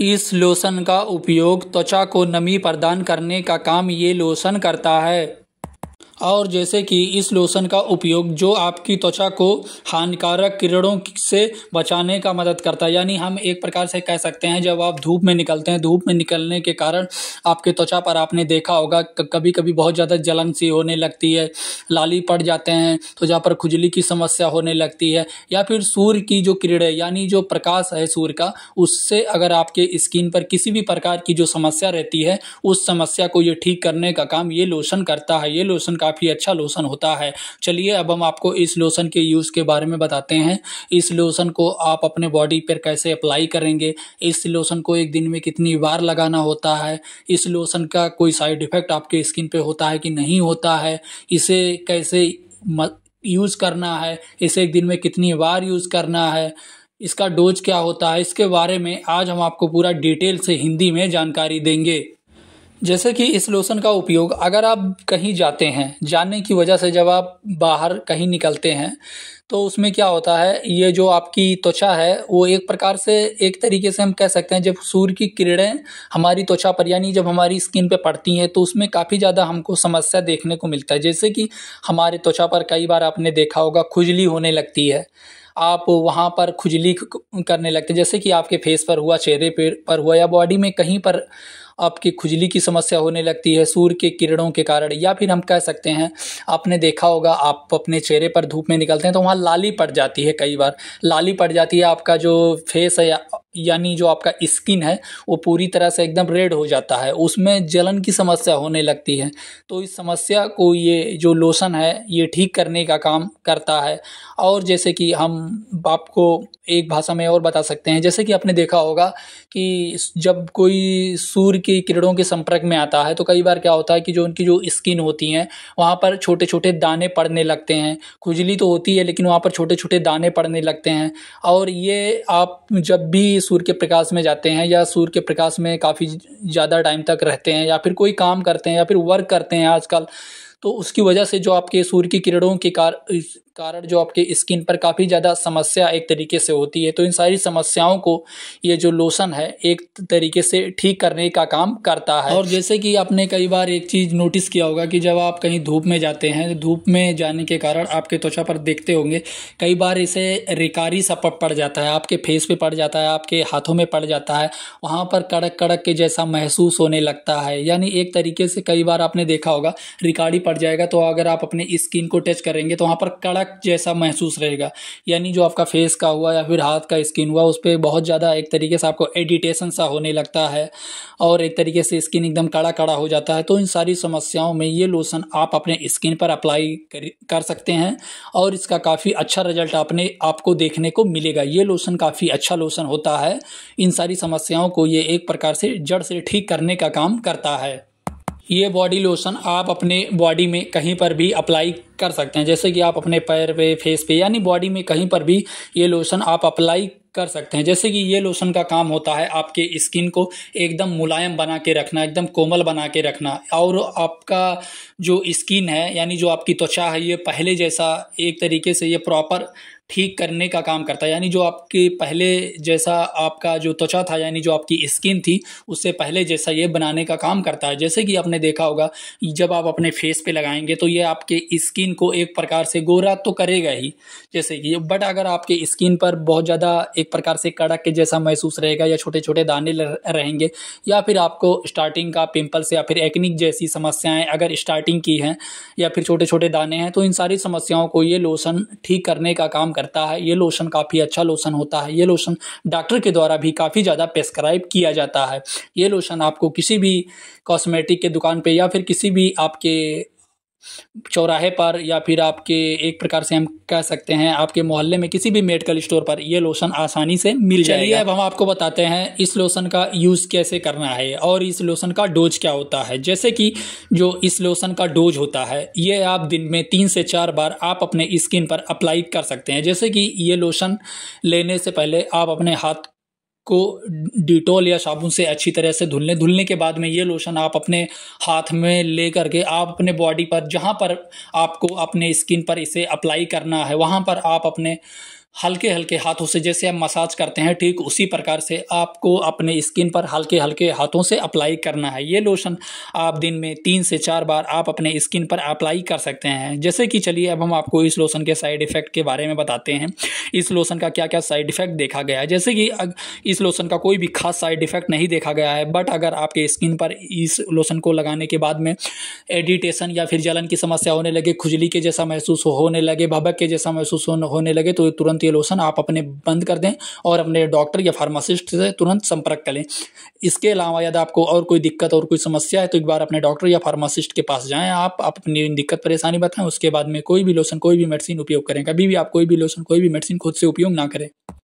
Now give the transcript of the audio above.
इस लोशन का उपयोग त्वचा को नमी प्रदान करने का काम ये लोशन करता है और जैसे कि इस लोशन का उपयोग जो आपकी त्वचा को हानिकारक किरणों से बचाने का मदद करता है यानी हम एक प्रकार से कह सकते हैं जब आप धूप में निकलते हैं धूप में निकलने के कारण आपके त्वचा पर आपने देखा होगा कभी कभी बहुत ज़्यादा जलन सी होने लगती है लाली पड़ जाते हैं त्वचा पर खुजली की समस्या होने लगती है या फिर सूर्य की जो किरणें यानी जो प्रकाश है सूर्य का उससे अगर आपके स्किन पर किसी भी प्रकार की जो समस्या रहती है उस समस्या को ये ठीक करने का काम ये लोशन करता है ये लोशन का काफ़ी अच्छा लोशन होता है चलिए अब हम आपको इस लोशन के यूज़ के बारे में बताते हैं इस लोशन को आप अपने बॉडी पर कैसे अप्लाई करेंगे इस लोशन को एक दिन में कितनी बार लगाना होता है इस लोशन का कोई साइड इफ़ेक्ट आपके स्किन पर होता है कि नहीं होता है इसे कैसे यूज़ करना है इसे एक दिन में कितनी बार यूज़ करना है इसका डोज क्या होता है इसके बारे में आज हम आपको पूरा डिटेल से हिंदी में जानकारी देंगे जैसे कि इस लोशन का उपयोग अगर आप कहीं जाते हैं जाने की वजह से जब आप बाहर कहीं निकलते हैं तो उसमें क्या होता है ये जो आपकी त्वचा है वो एक प्रकार से एक तरीके से हम कह सकते हैं जब सूर्य की किरणें हमारी त्वचा पर यानी जब हमारी स्किन पे पड़ती हैं तो उसमें काफ़ी ज़्यादा हमको समस्या देखने को मिलता है जैसे कि हमारे त्वचा पर कई बार आपने देखा होगा खुजली होने लगती है आप वहाँ पर खुजली करने लगते हैं जैसे कि आपके फेस पर हुआ चेहरे पर हुआ या बॉडी में कहीं पर आपकी खुजली की समस्या होने लगती है सूर्य के किरणों के कारण या फिर हम कह सकते हैं आपने देखा होगा आप अपने चेहरे पर धूप में निकलते हैं तो वहाँ लाली पड़ जाती है कई बार लाली पड़ जाती है आपका जो फेस है यानी जो आपका स्किन है वो पूरी तरह से एकदम रेड हो जाता है उसमें जलन की समस्या होने लगती है तो इस समस्या को ये जो लोशन है ये ठीक करने का काम करता है और जैसे कि हम आपको एक भाषा में और बता सकते हैं जैसे कि आपने देखा होगा कि जब कोई सूर्य की किरणों के संपर्क में आता है तो कई बार क्या होता है कि जो उनकी जो स्किन होती हैं वहाँ पर छोटे छोटे दाने पड़ने लगते हैं खुजली तो होती है लेकिन वहाँ पर छोटे छोटे दाने पड़ने लगते हैं और ये आप जब भी सूर्य के प्रकाश में जाते हैं या सूर्य के प्रकाश में काफ़ी ज़्यादा टाइम तक रहते हैं या फिर कोई काम करते हैं या फिर वर्क करते हैं आजकल तो उसकी वजह से जो आपके सूर्य की किरणों के कार कारण जो आपके स्किन पर काफ़ी ज़्यादा समस्या एक तरीके से होती है तो इन सारी समस्याओं को ये जो लोशन है एक तरीके से ठीक करने का काम करता है और जैसे कि आपने कई बार एक चीज़ नोटिस किया होगा कि जब आप कहीं धूप में जाते हैं धूप में जाने के कारण आपके त्वचा पर देखते होंगे कई बार इसे रिकारी सा पड़ जाता है आपके फेस पर पड़ जाता है आपके हाथों में पड़ जाता है वहाँ पर कड़क कड़क के जैसा महसूस होने लगता है यानी एक तरीके से कई बार आपने देखा होगा रिकारी पड़ जाएगा तो अगर आप अपने स्किन को टच करेंगे तो वहाँ पर कड़क प्रोडक्ट जैसा महसूस रहेगा यानी जो आपका फेस का हुआ या फिर हाथ का स्किन हुआ उस पर बहुत ज़्यादा एक तरीके से आपको एडिटेशन सा होने लगता है और एक तरीके से स्किन एकदम कड़ा कड़ा हो जाता है तो इन सारी समस्याओं में ये लोशन आप अपने स्किन पर अप्लाई कर, कर सकते हैं और इसका काफ़ी अच्छा रिजल्ट आपने आपको देखने को मिलेगा ये लोशन काफ़ी अच्छा लोशन होता है इन सारी समस्याओं को ये एक प्रकार से जड़ से ठीक करने का काम करता है ये बॉडी लोशन आप अपने बॉडी में कहीं पर भी अप्लाई कर सकते हैं जैसे कि आप अपने पैर पे फेस पे यानी बॉडी में कहीं पर भी ये लोशन आप अप्लाई कर सकते हैं जैसे कि ये लोशन का काम होता है आपके स्किन को एकदम मुलायम बना के रखना एकदम कोमल बना के रखना और आपका जो स्किन है यानी जो आपकी त्वचा है ये पहले जैसा एक तरीके से ये प्रॉपर ठीक करने का काम करता है यानी जो आपके पहले जैसा आपका जो त्वचा था यानी जो आपकी स्किन थी उससे पहले जैसा ये बनाने का काम करता है जैसे कि आपने देखा होगा जब आप अपने फेस पे लगाएंगे तो ये आपके स्किन को एक प्रकार से गोरा तो करेगा ही जैसे कि बट अगर आपके स्किन पर बहुत ज़्यादा एक प्रकार से कड़क के जैसा महसूस रहेगा या छोटे छोटे दाने रहेंगे या फिर आपको स्टार्टिंग का पिम्पल्स या फिर एक्निक जैसी समस्याएँ अगर स्टार्टिंग की हैं या फिर छोटे छोटे दाने हैं तो इन सारी समस्याओं को ये लोशन ठीक करने का काम करता है ये लोशन काफ़ी अच्छा लोशन होता है ये लोशन डॉक्टर के द्वारा भी काफ़ी ज़्यादा प्रेस्क्राइब किया जाता है ये लोशन आपको किसी भी कॉस्मेटिक के दुकान पे या फिर किसी भी आपके चौराहे पर या फिर आपके एक प्रकार से हम कह सकते हैं आपके मोहल्ले में किसी भी मेडिकल स्टोर पर ये लोशन आसानी से मिल जाएगा अब हम आपको बताते हैं इस लोशन का यूज़ कैसे करना है और इस लोशन का डोज क्या होता है जैसे कि जो इस लोशन का डोज होता है ये आप दिन में तीन से चार बार आप अपने स्किन पर अप्लाई कर सकते हैं जैसे कि ये लोशन लेने से पहले आप अपने हाथ को डिटॉल या साबुन से अच्छी तरह से धुल लें धुलने के बाद में ये लोशन आप अपने हाथ में ले करके आप अपने बॉडी पर जहाँ पर आपको अपने स्किन पर इसे अप्लाई करना है वहाँ पर आप अपने हल्के हल्के हाथों से जैसे हम मसाज करते हैं ठीक उसी प्रकार से आपको अपने स्किन पर हल्के हल्के हाथों से अप्लाई करना है ये लोशन आप दिन में तीन से चार बार आप अपने स्किन पर अप्लाई कर सकते हैं जैसे कि चलिए अब हम आपको इस लोशन के साइड इफ़ेक्ट के बारे में बताते हैं इस लोशन का क्या क्या साइड इफ़ेक्ट देखा गया है जैसे कि इस लोशन का कोई भी खास साइड इफ़ेक्ट नहीं देखा गया है बट अगर आपके स्किन पर इस लोशन को लगाने के बाद में एडिटेशन या फिर जलन की समस्या होने लगे खुजली के जैसा महसूस होने लगे भबक के जैसा महसूस होने लगे तो तुरंत होती है लोशन आप अपने बंद कर दें और अपने डॉक्टर या फार्मासिस्ट से तुरंत संपर्क कर लें इसके अलावा यदि आपको और कोई दिक्कत और कोई समस्या है तो एक बार अपने डॉक्टर या फार्मासिस्ट के पास जाएँ आप, आप अपनी दिक्कत परेशानी बताएं उसके बाद में कोई भी लोशन कोई भी मेडिसिन उपयोग करें कभी भी आप कोई भी लोशन कोई भी मेडिसिन खुद से उपयोग ना करें